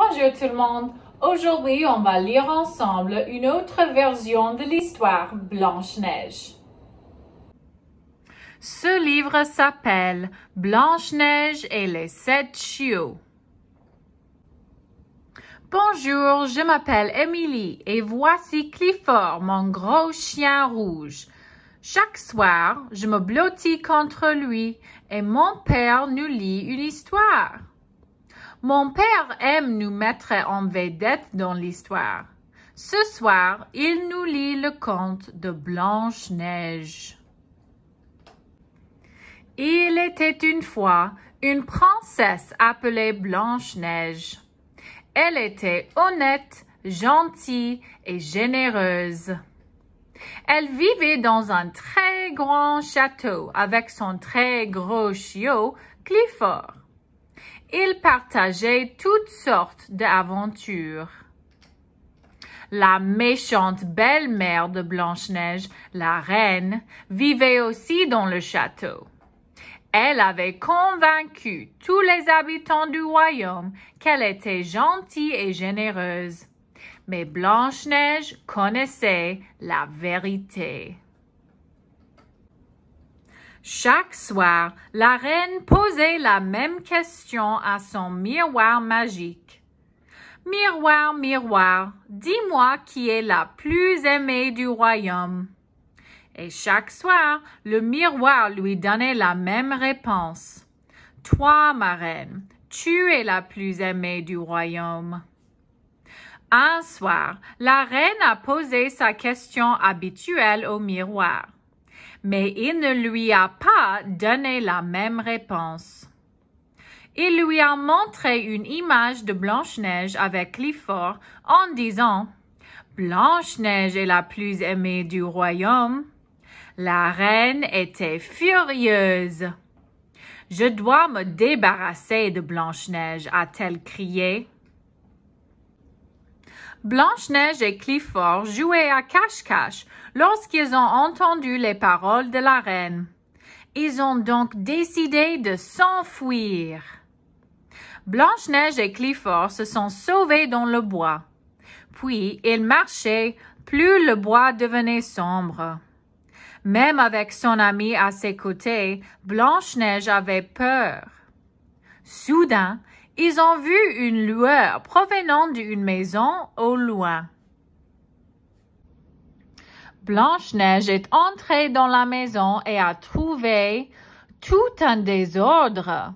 Bonjour tout le monde. Aujourd'hui, on va lire ensemble une autre version de l'histoire Blanche-Neige. Ce livre s'appelle Blanche-Neige et les sept chiots. Bonjour, je m'appelle Émilie et voici Clifford, mon gros chien rouge. Chaque soir, je me blottis contre lui et mon père nous lit une histoire. Mon père aime nous mettre en vedette dans l'histoire. Ce soir, il nous lit le conte de Blanche-Neige. Il était une fois une princesse appelée Blanche-Neige. Elle était honnête, gentille et généreuse. Elle vivait dans un très grand château avec son très gros chiot, Clifford ils partageaient toutes sortes d'aventures. La méchante belle-mère de Blanche-Neige, la reine, vivait aussi dans le château. Elle avait convaincu tous les habitants du royaume qu'elle était gentille et généreuse. Mais Blanche-Neige connaissait la vérité. Chaque soir, la reine posait la même question à son miroir magique. Miroir, miroir, dis-moi qui est la plus aimée du royaume. Et chaque soir, le miroir lui donnait la même réponse. Toi, ma reine, tu es la plus aimée du royaume. Un soir, la reine a posé sa question habituelle au miroir mais il ne lui a pas donné la même réponse. Il lui a montré une image de Blanche-Neige avec Clifford en disant Blanche-Neige est la plus aimée du royaume. La reine était furieuse. Je dois me débarrasser de Blanche-Neige, a-t-elle crié. Blanche-Neige et Clifford jouaient à cache-cache lorsqu'ils ont entendu les paroles de la reine. Ils ont donc décidé de s'enfuir. Blanche-Neige et Clifford se sont sauvés dans le bois. Puis ils marchaient, plus le bois devenait sombre. Même avec son ami à ses côtés, Blanche-Neige avait peur. Soudain, ils ont vu une lueur provenant d'une maison au loin. Blanche-Neige est entrée dans la maison et a trouvé tout un désordre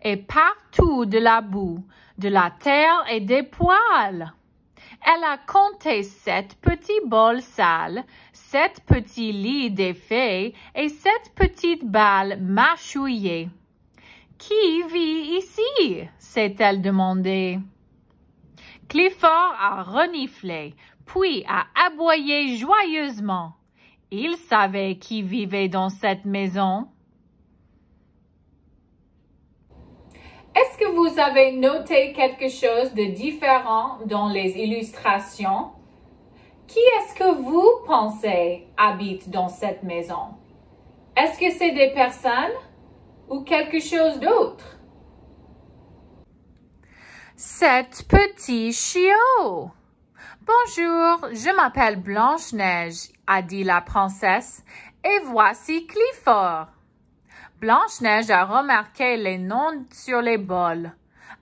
et partout de la boue, de la terre et des poils. Elle a compté sept petits bols sales, sept petits lits défaits et sept petites balles mâchouillées. Qui vit ici? s'est-elle demandée. Clifford a reniflé, puis a aboyé joyeusement. Il savait qui vivait dans cette maison. Est-ce que vous avez noté quelque chose de différent dans les illustrations? Qui est-ce que vous pensez habite dans cette maison? Est-ce que c'est des personnes? ou quelque chose d'autre. Cet petit chiot. Bonjour, je m'appelle Blanche-Neige, a dit la princesse, et voici Clifford. Blanche-Neige a remarqué les noms sur les bols.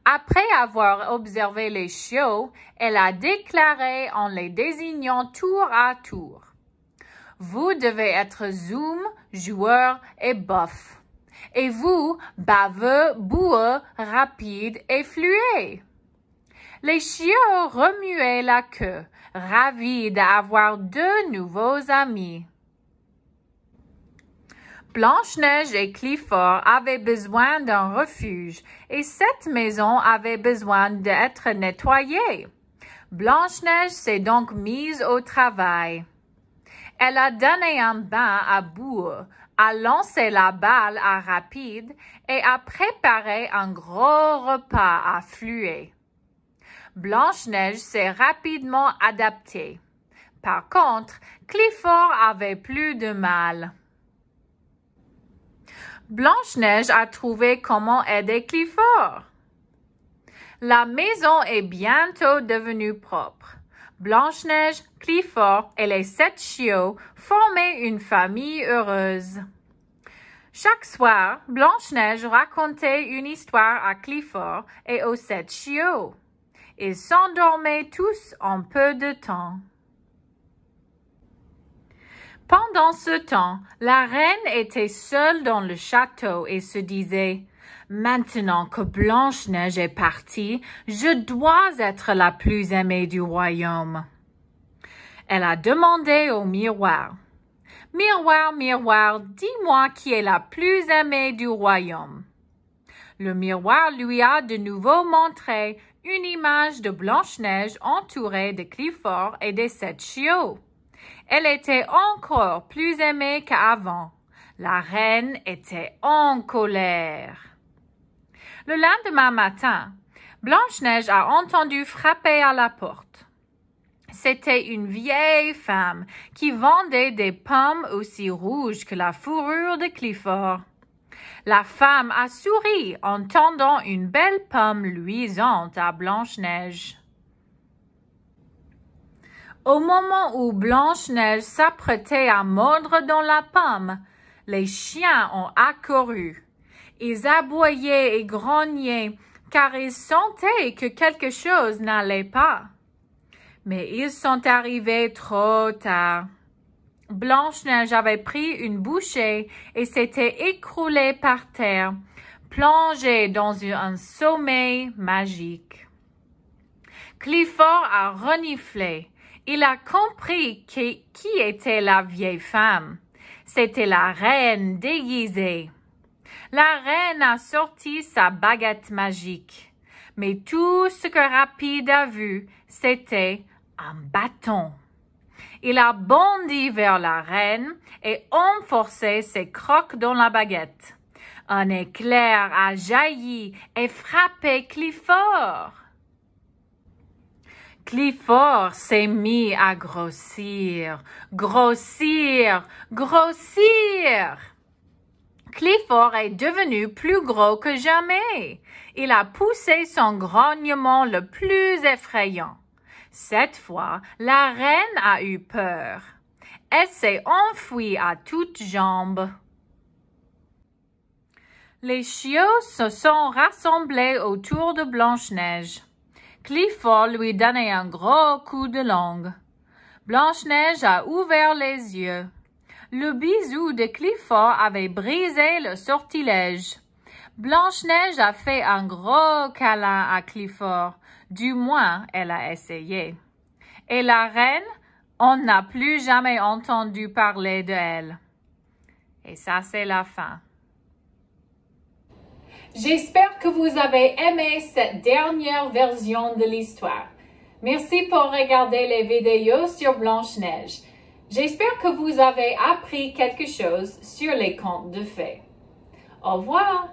Après avoir observé les chiots, elle a déclaré en les désignant tour à tour. Vous devez être Zoom, joueur et Bof. » et vous, baveux, boueux, rapides et fluets. Les chiots remuaient la queue, ravis d'avoir deux nouveaux amis. Blanche-Neige et Clifford avaient besoin d'un refuge et cette maison avait besoin d'être nettoyée. Blanche-Neige s'est donc mise au travail. Elle a donné un bain à Boue à lancer la balle à rapide et à préparé un gros repas à fluer. Blanche-Neige s'est rapidement adaptée. Par contre, Clifford avait plus de mal. Blanche-Neige a trouvé comment aider Clifford. La maison est bientôt devenue propre. Blanche-Neige, Clifford et les sept chiots formaient une famille heureuse. Chaque soir, Blanche-Neige racontait une histoire à Clifford et aux sept chiots. Ils s'endormaient tous en peu de temps. Pendant ce temps, la reine était seule dans le château et se disait Maintenant que Blanche-Neige est partie, je dois être la plus aimée du royaume. Elle a demandé au miroir. Miroir, miroir, dis-moi qui est la plus aimée du royaume. Le miroir lui a de nouveau montré une image de Blanche-Neige entourée de Clifford et des sept chiots. Elle était encore plus aimée qu'avant. La reine était en colère. Le lendemain matin, Blanche-Neige a entendu frapper à la porte. C'était une vieille femme qui vendait des pommes aussi rouges que la fourrure de Clifford. La femme a souri en tendant une belle pomme luisante à Blanche-Neige. Au moment où Blanche-Neige s'apprêtait à mordre dans la pomme, les chiens ont accouru. Ils aboyaient et grognaient, car ils sentaient que quelque chose n'allait pas. Mais ils sont arrivés trop tard. Blanche-Neige avait pris une bouchée et s'était écroulée par terre, plongée dans un sommeil magique. Clifford a reniflé. Il a compris qui était la vieille femme. C'était la reine déguisée. La reine a sorti sa baguette magique. Mais tout ce que Rapide a vu, c'était un bâton. Il a bondi vers la reine et enforcé ses crocs dans la baguette. Un éclair a jailli et frappé Clifford. Clifford s'est mis à grossir, grossir, grossir. Clifford est devenu plus gros que jamais. Il a poussé son grognement le plus effrayant. Cette fois, la reine a eu peur. Elle s'est enfuie à toutes jambes. Les chiots se sont rassemblés autour de Blanche-Neige. Clifford lui donnait un gros coup de langue. Blanche-Neige a ouvert les yeux le bisou de Clifford avait brisé le sortilège. Blanche-Neige a fait un gros câlin à Clifford. Du moins, elle a essayé. Et la reine, on n'a plus jamais entendu parler elle. Et ça, c'est la fin. J'espère que vous avez aimé cette dernière version de l'histoire. Merci pour regarder les vidéos sur Blanche-Neige. J'espère que vous avez appris quelque chose sur les contes de fées. Au revoir!